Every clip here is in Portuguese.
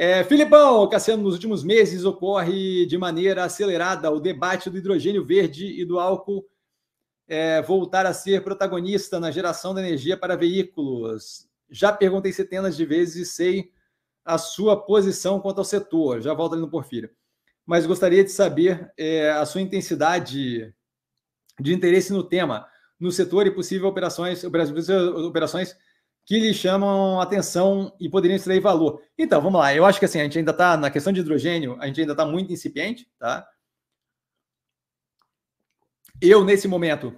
É, Filipão, Cassiano, nos últimos meses ocorre de maneira acelerada o debate do hidrogênio verde e do álcool é, voltar a ser protagonista na geração da energia para veículos. Já perguntei centenas de vezes e sei a sua posição quanto ao setor. Já volto ali no Porfírio. Mas gostaria de saber é, a sua intensidade de interesse no tema, no setor e possível operações, operações que lhe chamam atenção e poderiam extrair valor. Então, vamos lá. Eu acho que assim, a gente ainda está, na questão de hidrogênio, a gente ainda está muito incipiente, tá? Eu, nesse momento,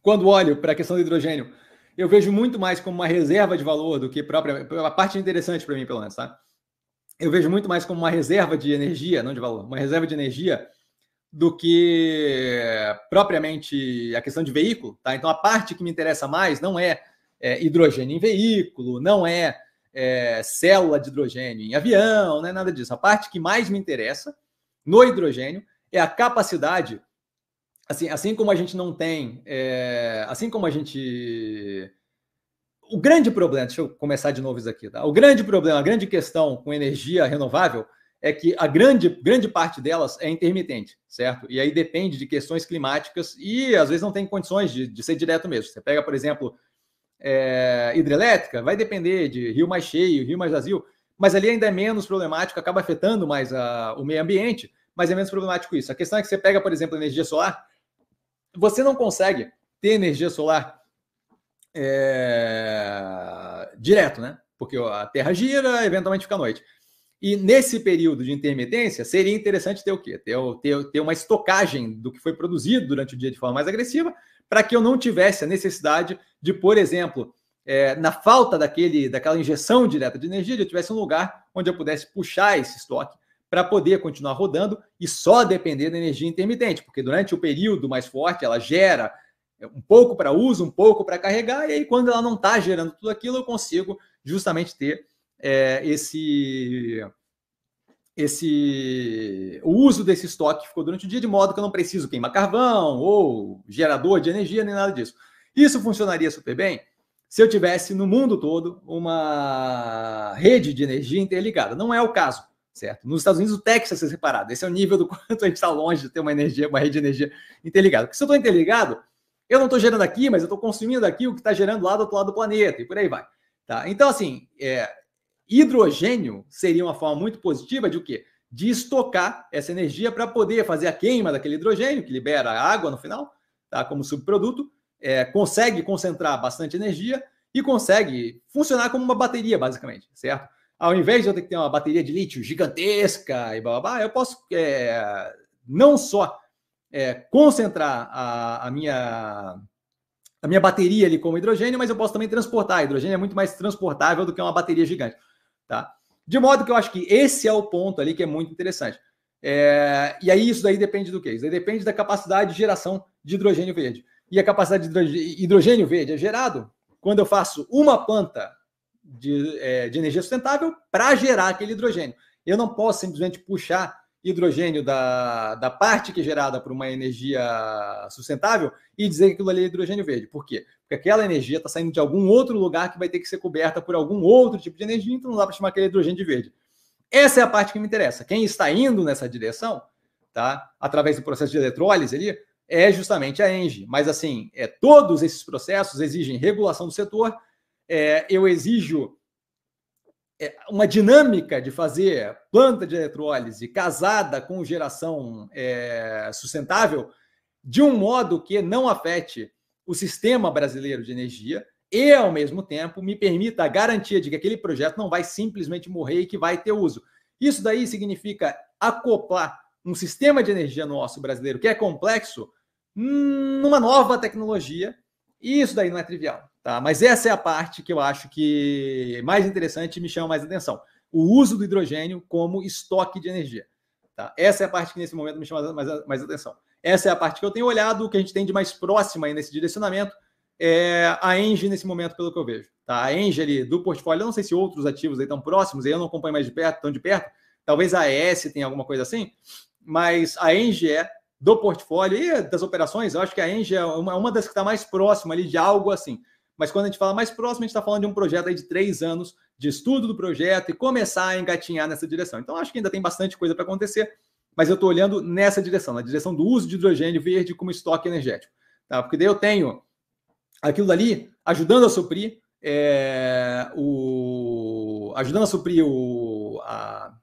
quando olho para a questão do hidrogênio, eu vejo muito mais como uma reserva de valor do que própria. A parte interessante para mim, pelo menos, tá? Eu vejo muito mais como uma reserva de energia, não de valor, uma reserva de energia do que propriamente a questão de veículo, tá? Então, a parte que me interessa mais não é é, hidrogênio em veículo, não é, é, célula de hidrogênio em avião, não é nada disso. A parte que mais me interessa no hidrogênio é a capacidade, assim, assim como a gente não tem, é, assim como a gente o grande problema, deixa eu começar de novo isso aqui, tá? O grande problema, a grande questão com energia renovável é que a grande, grande parte delas é intermitente, certo? E aí depende de questões climáticas e às vezes não tem condições de, de ser direto mesmo. Você pega, por exemplo, é, hidrelétrica, vai depender de rio mais cheio, rio mais vazio, mas ali ainda é menos problemático, acaba afetando mais a, o meio ambiente, mas é menos problemático isso. A questão é que você pega, por exemplo, energia solar, você não consegue ter energia solar é, direto, né? Porque a Terra gira, eventualmente fica à noite. E nesse período de intermitência, seria interessante ter o quê? Ter, ter, ter uma estocagem do que foi produzido durante o dia de forma mais agressiva, para que eu não tivesse a necessidade de, por exemplo, é, na falta daquele, daquela injeção direta de energia, eu tivesse um lugar onde eu pudesse puxar esse estoque para poder continuar rodando e só depender da energia intermitente, porque durante o período mais forte ela gera um pouco para uso, um pouco para carregar, e aí quando ela não está gerando tudo aquilo, eu consigo justamente ter é, esse esse o uso desse estoque que ficou durante o dia, de modo que eu não preciso queimar carvão ou gerador de energia, nem nada disso. Isso funcionaria super bem se eu tivesse no mundo todo uma rede de energia interligada. Não é o caso, certo? Nos Estados Unidos, o Texas é separado. Esse é o nível do quanto a gente está longe de ter uma energia, uma rede de energia interligada. Porque se eu estou interligado, eu não estou gerando aqui, mas eu estou consumindo aqui o que está gerando lá do outro lado do planeta e por aí vai. Tá? Então, assim, é, hidrogênio seria uma forma muito positiva de o quê? De estocar essa energia para poder fazer a queima daquele hidrogênio, que libera água no final, tá? como subproduto, é, consegue concentrar bastante energia e consegue funcionar como uma bateria, basicamente, certo? Ao invés de eu ter que ter uma bateria de lítio gigantesca e blá blá, blá eu posso é, não só é, concentrar a, a, minha, a minha bateria ali como hidrogênio, mas eu posso também transportar. hidrogênio é muito mais transportável do que uma bateria gigante. Tá? De modo que eu acho que esse é o ponto ali que é muito interessante. É... E aí isso daí depende do quê? Isso daí depende da capacidade de geração de hidrogênio verde. E a capacidade de hidrogênio verde é gerado quando eu faço uma planta de, é, de energia sustentável para gerar aquele hidrogênio. Eu não posso simplesmente puxar hidrogênio da, da parte que é gerada por uma energia sustentável e dizer que aquilo ali é hidrogênio verde. Por quê? Porque aquela energia está saindo de algum outro lugar que vai ter que ser coberta por algum outro tipo de energia, então não dá para chamar aquele hidrogênio de verde. Essa é a parte que me interessa. Quem está indo nessa direção, tá? Através do processo de eletrólise ali, é justamente a Engie. Mas assim, é, todos esses processos exigem regulação do setor. É, eu exijo é, uma dinâmica de fazer planta de eletrólise casada com geração é, sustentável de um modo que não afete o sistema brasileiro de energia e, ao mesmo tempo, me permita a garantia de que aquele projeto não vai simplesmente morrer e que vai ter uso. Isso daí significa acoplar um sistema de energia nosso brasileiro que é complexo hum, numa nova tecnologia e isso daí não é trivial. Tá? Mas essa é a parte que eu acho que mais interessante e me chama mais atenção. O uso do hidrogênio como estoque de energia. Tá? Essa é a parte que nesse momento me chama mais, mais atenção. Essa é a parte que eu tenho olhado, o que a gente tem de mais próxima aí nesse direcionamento é a Engie nesse momento, pelo que eu vejo. Tá? A Engie ali, do portfólio, eu não sei se outros ativos aí estão próximos, aí eu não acompanho mais de perto, tão de perto, talvez a S tenha alguma coisa assim, mas a Engie é do portfólio e das operações, eu acho que a Engie é uma, uma das que está mais próxima ali de algo assim. Mas quando a gente fala mais próximo, a gente está falando de um projeto aí de três anos de estudo do projeto e começar a engatinhar nessa direção. Então, acho que ainda tem bastante coisa para acontecer, mas eu estou olhando nessa direção, na direção do uso de hidrogênio verde como estoque energético. Tá? Porque daí eu tenho aquilo ali ajudando a suprir é, o. ajudando a suprir o. A,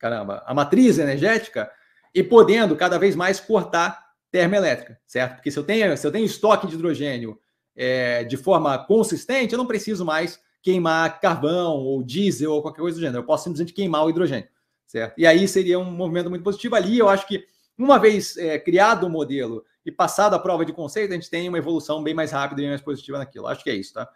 caramba, a matriz energética e podendo cada vez mais cortar termoelétrica, certo? Porque se eu tenho, se eu tenho estoque de hidrogênio é, de forma consistente, eu não preciso mais queimar carvão ou diesel ou qualquer coisa do gênero. Eu posso simplesmente queimar o hidrogênio, certo? E aí seria um movimento muito positivo. Ali eu acho que, uma vez é, criado o modelo e passado a prova de conceito, a gente tem uma evolução bem mais rápida e mais positiva naquilo. Acho que é isso, tá?